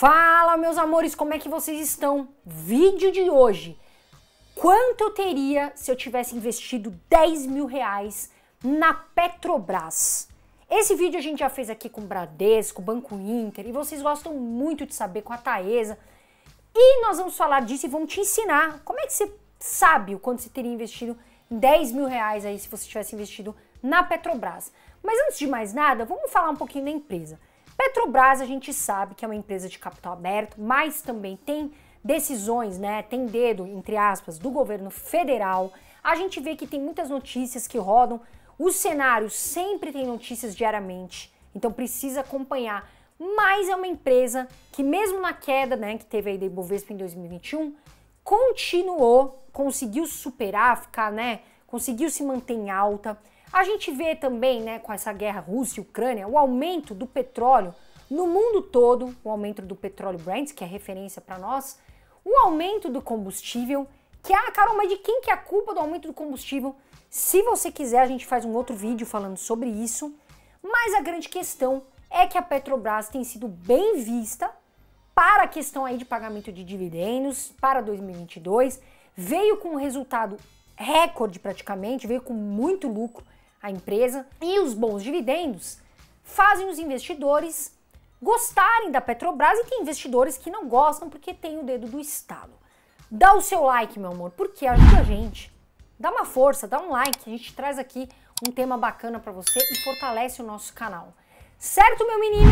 Fala, meus amores, como é que vocês estão? Vídeo de hoje. Quanto eu teria se eu tivesse investido 10 mil reais na Petrobras? Esse vídeo a gente já fez aqui com o Bradesco, Banco Inter, e vocês gostam muito de saber com a Taesa. E nós vamos falar disso e vamos te ensinar como é que você sabe o quanto você teria investido 10 mil reais aí se você tivesse investido na Petrobras. Mas antes de mais nada, vamos falar um pouquinho da empresa. Petrobras a gente sabe que é uma empresa de capital aberto, mas também tem decisões, né? Tem dedo, entre aspas, do governo federal. A gente vê que tem muitas notícias que rodam. O cenário sempre tem notícias diariamente, então precisa acompanhar. Mas é uma empresa que, mesmo na queda né, que teve aí da Ibovespa em 2021, continuou, conseguiu superar, ficar, né? Conseguiu se manter em alta. A gente vê também, né, com essa guerra Rússia e Ucrânia, o aumento do petróleo no mundo todo, o aumento do petróleo Brent, que é referência para nós, o aumento do combustível, que ah, Carol, mas de quem que é a culpa do aumento do combustível? Se você quiser, a gente faz um outro vídeo falando sobre isso. Mas a grande questão é que a Petrobras tem sido bem vista para a questão aí de pagamento de dividendos para 2022, veio com um resultado recorde praticamente, veio com muito lucro a empresa e os bons dividendos fazem os investidores gostarem da Petrobras e tem investidores que não gostam porque tem o dedo do Estado. Dá o seu like, meu amor, porque ajuda a gente. Dá uma força, dá um like, a gente traz aqui um tema bacana para você e fortalece o nosso canal. Certo, meu menino?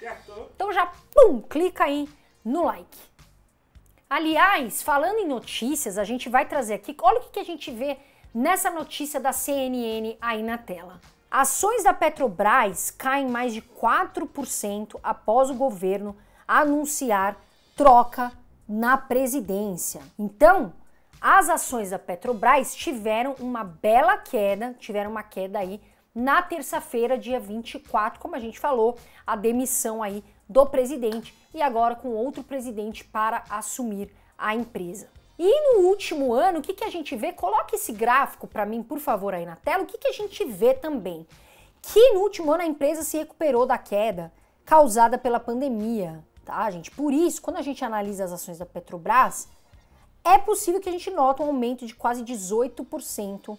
Certo. Então já, pum, clica aí no like. Aliás, falando em notícias, a gente vai trazer aqui, olha o que, que a gente vê nessa notícia da CNN aí na tela. Ações da Petrobras caem mais de 4% após o governo anunciar troca na presidência. Então, as ações da Petrobras tiveram uma bela queda, tiveram uma queda aí na terça-feira, dia 24, como a gente falou, a demissão aí do presidente e agora com outro presidente para assumir a empresa. E no último ano, o que, que a gente vê? Coloque esse gráfico para mim, por favor, aí na tela. O que, que a gente vê também? Que no último ano a empresa se recuperou da queda causada pela pandemia, tá, gente? Por isso, quando a gente analisa as ações da Petrobras, é possível que a gente note um aumento de quase 18%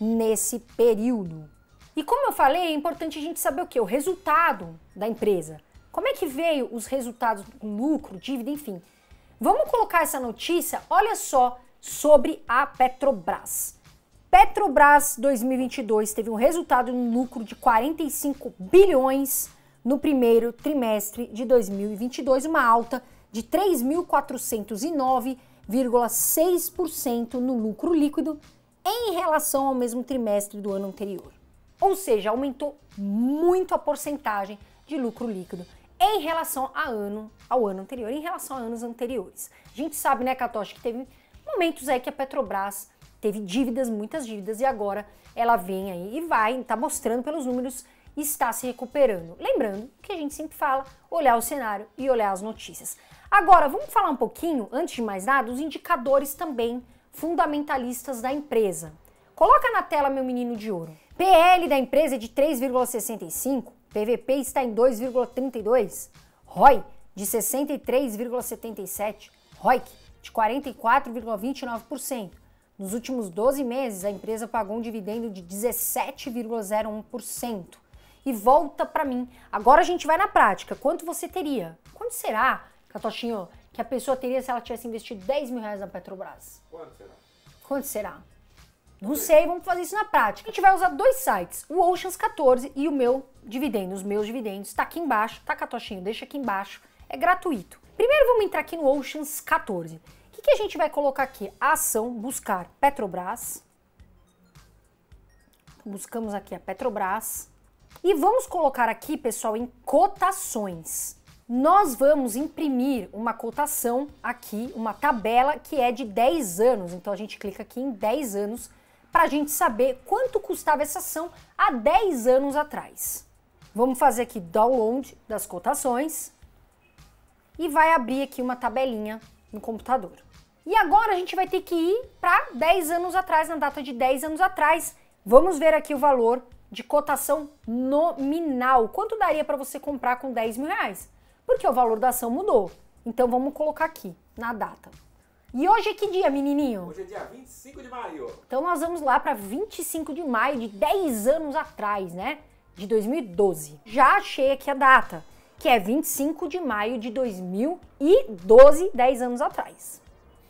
nesse período. E como eu falei, é importante a gente saber o que? O resultado da empresa. Como é que veio os resultados com lucro, dívida, enfim. Vamos colocar essa notícia, olha só, sobre a Petrobras. Petrobras 2022 teve um resultado um lucro de 45 bilhões no primeiro trimestre de 2022, uma alta de 3.409,6% no lucro líquido em relação ao mesmo trimestre do ano anterior. Ou seja, aumentou muito a porcentagem de lucro líquido em relação a ano, ao ano anterior, em relação a anos anteriores. A gente sabe, né, Katoshi, que teve momentos aí que a Petrobras teve dívidas, muitas dívidas, e agora ela vem aí e vai, tá mostrando pelos números, está se recuperando. Lembrando que a gente sempre fala, olhar o cenário e olhar as notícias. Agora, vamos falar um pouquinho, antes de mais nada, os indicadores também fundamentalistas da empresa. Coloca na tela, meu menino de ouro. PL da empresa é de 3,65 PVP está em 2,32, ROI de 63,77, ROIC de 44,29%. Nos últimos 12 meses, a empresa pagou um dividendo de 17,01%. E volta para mim. Agora a gente vai na prática. Quanto você teria? Quanto será, Catochinho, que a pessoa teria se ela tivesse investido 10 mil reais na Petrobras? Quanto será? Quanto será? Não sei, vamos fazer isso na prática. A gente vai usar dois sites, o Oceans 14 e o meu dividendo. Os meus dividendos tá aqui embaixo, tá catochinho, deixa aqui embaixo, é gratuito. Primeiro vamos entrar aqui no Oceans 14. O que, que a gente vai colocar aqui? A ação buscar Petrobras. Buscamos aqui a Petrobras. E vamos colocar aqui, pessoal, em cotações. Nós vamos imprimir uma cotação aqui, uma tabela que é de 10 anos. Então a gente clica aqui em 10 anos para a gente saber quanto custava essa ação há 10 anos atrás. Vamos fazer aqui download das cotações e vai abrir aqui uma tabelinha no computador. E agora a gente vai ter que ir para 10 anos atrás, na data de 10 anos atrás. Vamos ver aqui o valor de cotação nominal. Quanto daria para você comprar com 10 mil reais? Porque o valor da ação mudou. Então vamos colocar aqui na data. E hoje é que dia, menininho? Hoje é dia 25 de maio. Então nós vamos lá para 25 de maio de 10 anos atrás, né? De 2012. Já achei aqui a data, que é 25 de maio de 2012, 10 anos atrás.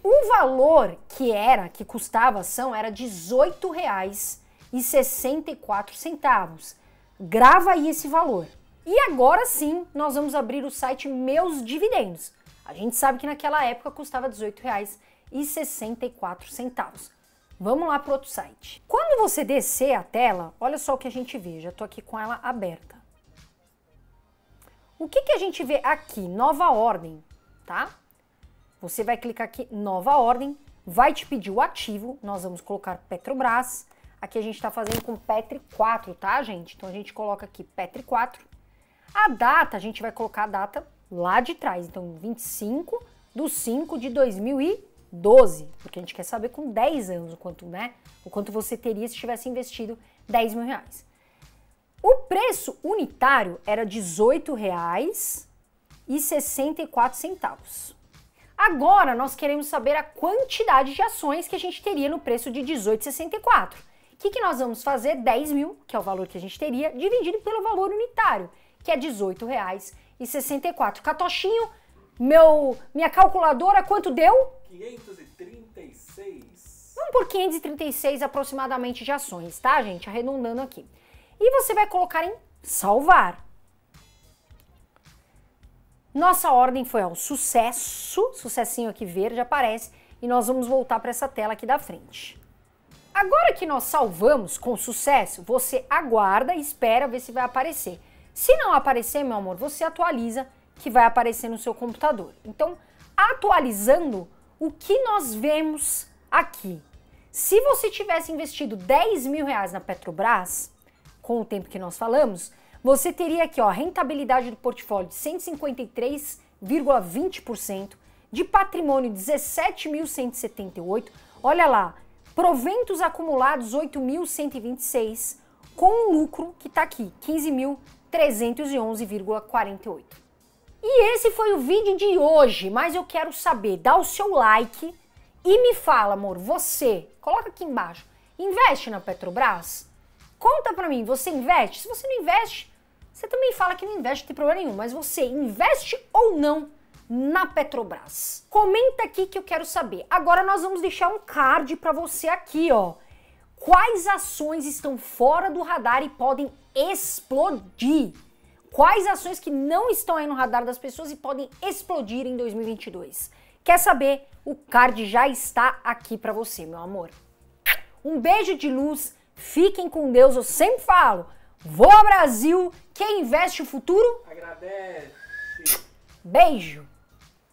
O valor que era, que custava a ação, era R$ 18,64. Grava aí esse valor. E agora sim, nós vamos abrir o site Meus Dividendos. A gente sabe que naquela época custava R$ 18,64. Vamos lá para outro site. Quando você descer a tela, olha só o que a gente vê. Já estou aqui com ela aberta. O que, que a gente vê aqui? Nova ordem, tá? Você vai clicar aqui, nova ordem, vai te pedir o ativo, nós vamos colocar Petrobras. Aqui a gente está fazendo com Petri 4, tá, gente? Então a gente coloca aqui Petri 4. A data, a gente vai colocar a data lá de trás. Então, 25 do 5 de 2012, porque a gente quer saber com 10 anos o quanto, né? O quanto você teria se tivesse investido 10 mil reais. O preço unitário era R$18,64. Agora nós queremos saber a quantidade de ações que a gente teria no preço de 18,64. O que, que nós vamos fazer? 10 mil, que é o valor que a gente teria, dividido pelo valor unitário, que é R$18,64 e 64. Catochinho, meu, minha calculadora, quanto deu? 536. Vamos por 536 aproximadamente de ações, tá, gente? Arredondando aqui. E você vai colocar em salvar. Nossa ordem foi ao sucesso, sucessinho aqui verde aparece, e nós vamos voltar para essa tela aqui da frente. Agora que nós salvamos com sucesso, você aguarda e espera ver se vai aparecer. Se não aparecer, meu amor, você atualiza que vai aparecer no seu computador. Então, atualizando o que nós vemos aqui. Se você tivesse investido 10 mil reais na Petrobras, com o tempo que nós falamos, você teria aqui ó, rentabilidade do portfólio de 153,20%, de patrimônio 17.178, olha lá, proventos acumulados 8.126, com um lucro que está aqui, 15.000 311,48. E esse foi o vídeo de hoje, mas eu quero saber, dá o seu like e me fala, amor, você, coloca aqui embaixo, investe na Petrobras? Conta pra mim, você investe? Se você não investe, você também fala que não investe, não tem problema nenhum, mas você investe ou não na Petrobras? Comenta aqui que eu quero saber. Agora nós vamos deixar um card para você aqui, ó. Quais ações estão fora do radar e podem explodir. Quais ações que não estão aí no radar das pessoas e podem explodir em 2022? Quer saber? O card já está aqui para você, meu amor. Um beijo de luz, fiquem com Deus, eu sempre falo. Vou ao Brasil, quem investe o futuro? Agradece. Beijo.